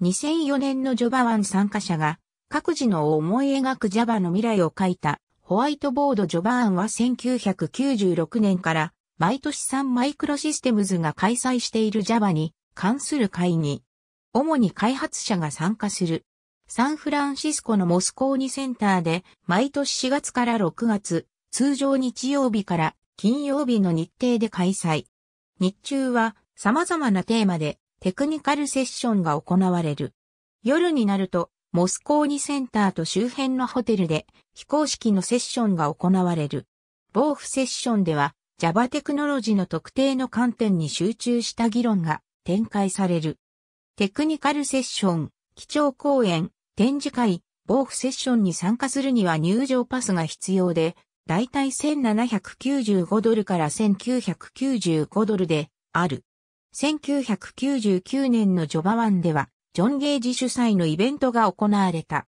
2004年のジョバワン参加者が各自の思い描く Java の未来を書いたホワイトボードジョバワンは1996年から毎年3マイクロシステムズが開催している Java に関する会に主に開発者が参加する。サンフランシスコのモスコーニセンターで毎年4月から6月、通常日曜日から金曜日の日程で開催。日中は様々なテーマでテクニカルセッションが行われる。夜になると、モスコーニセンターと周辺のホテルで非公式のセッションが行われる。防府セッションでは Java テクノロジーの特定の観点に集中した議論が展開される。テクニカルセッション、基調講演、展示会、防府セッションに参加するには入場パスが必要で、だいたい1795ドルから1995ドルである。1999年のジョバワンでは、ジョン・ゲージ主催のイベントが行われた。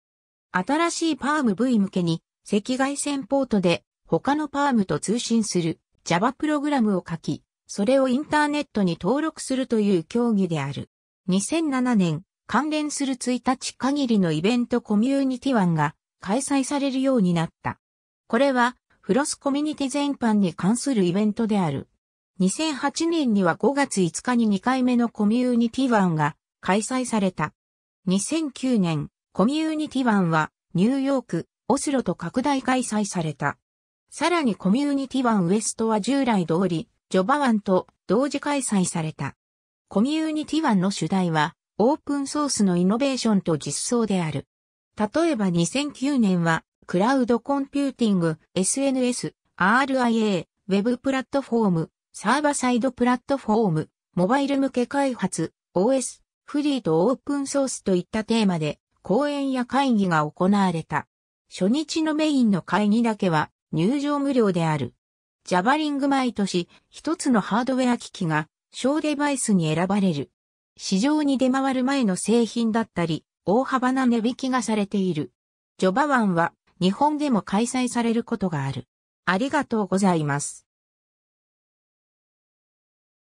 新しいパーム V 向けに、赤外線ポートで他のパームと通信する Java プログラムを書き、それをインターネットに登録するという競技である。2007年、関連する1日限りのイベントコミュニティワンが開催されるようになった。これは、フロスコミュニティ全般に関するイベントである。2008年には5月5日に2回目のコミューニティワンが開催された。2009年、コミューニティワンはニューヨーク、オスロと拡大開催された。さらにコミューニティワンウエストは従来通り、ジョバワンと同時開催された。コミューニティワンの主題は、オープンソースのイノベーションと実装である。例えば2009年は、クラウドコンピューティング、SNS、RIA、ウェブプラットフォーム、サーバサイドプラットフォーム、モバイル向け開発、OS、フリーとオープンソースといったテーマで、講演や会議が行われた。初日のメインの会議だけは入場無料である。ジャバリング毎年、一つのハードウェア機器が小デバイスに選ばれる。市場に出回る前の製品だったり、大幅な値引きがされている。ジョバワンは日本でも開催されることがある。ありがとうございます。